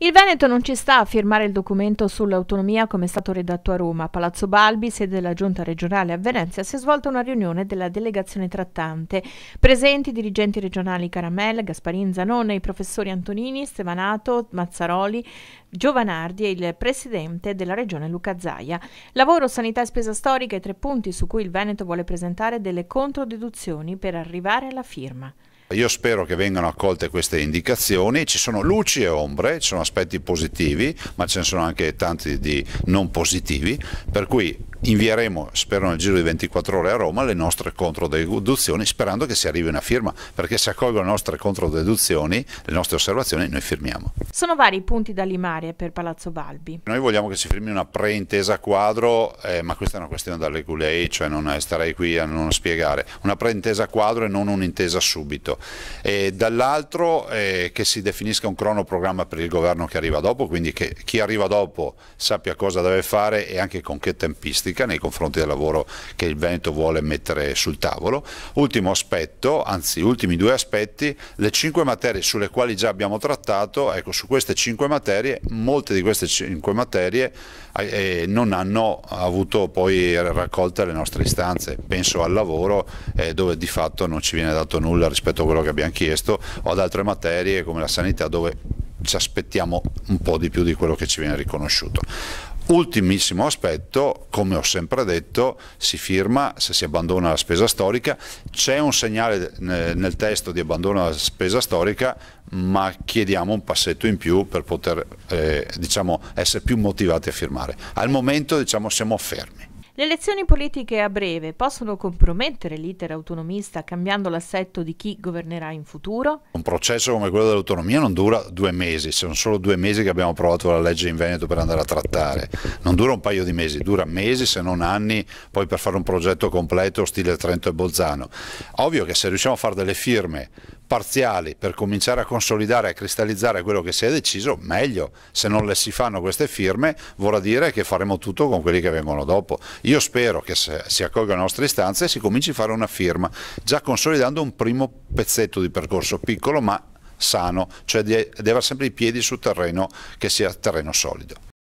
Il Veneto non ci sta a firmare il documento sull'autonomia come è stato redatto a Roma. A Palazzo Balbi, sede della Giunta regionale a Venezia, si è svolta una riunione della delegazione trattante. Presenti i dirigenti regionali Caramel, Gasparin Zanone, i professori Antonini, Stevanato, Mazzaroli, Giovanardi e il presidente della regione Luca Zaia. Lavoro, sanità e spesa storica i tre punti su cui il Veneto vuole presentare delle controdeduzioni per arrivare alla firma. Io spero che vengano accolte queste indicazioni, ci sono luci e ombre, ci sono aspetti positivi, ma ce ne sono anche tanti di non positivi, per cui invieremo, spero nel giro di 24 ore a Roma, le nostre controdeduzioni sperando che si arrivi una firma, perché se accolgono le nostre controdeduzioni, le nostre osservazioni, noi firmiamo. Sono vari i punti da limare per Palazzo Balbi. Noi vogliamo che si firmi una preintesa quadro, eh, ma questa è una questione dalle culei, cioè non starei qui a non spiegare, una preintesa quadro e non un'intesa subito. E dall'altro eh, che si definisca un cronoprogramma per il governo che arriva dopo, quindi che chi arriva dopo sappia cosa deve fare e anche con che tempistica realistica nei confronti del lavoro che il Veneto vuole mettere sul tavolo. Ultimo aspetto, anzi ultimi due aspetti, le cinque materie sulle quali già abbiamo trattato, ecco su queste cinque materie, molte di queste cinque materie eh, eh non hanno avuto poi raccolte le nostre istanze, penso al lavoro eh, dove di fatto non ci viene dato nulla rispetto a quello che abbiamo chiesto o ad altre materie come la sanità dove ci aspettiamo un po' di più di quello che ci viene riconosciuto. Ultimissimo aspetto, come ho sempre detto, si firma se si abbandona la spesa storica, c'è un segnale eh, nel testo di abbandono della spesa storica, ma chiediamo un passetto in più per poter eh, diciamo, essere più motivati a firmare. Al momento diciamo, siamo fermi. Le elezioni politiche a breve possono compromettere l'iter autonomista cambiando l'assetto di chi governerà in futuro? Un processo come quello dell'autonomia non dura due mesi, sono solo due mesi che abbiamo approvato la legge in Veneto per andare a trattare. Non dura un paio di mesi, dura mesi se non anni poi per fare un progetto completo stile Trento e Bolzano. Ovvio che se riusciamo a fare delle firme parziali per cominciare a consolidare e a cristallizzare quello che si è deciso, meglio. Se non le si fanno queste firme vorrà dire che faremo tutto con quelli che vengono dopo. Io spero che si accolgano le nostre istanze e si cominci a fare una firma, già consolidando un primo pezzetto di percorso piccolo ma sano, cioè di, avere sempre i piedi su terreno che sia terreno solido.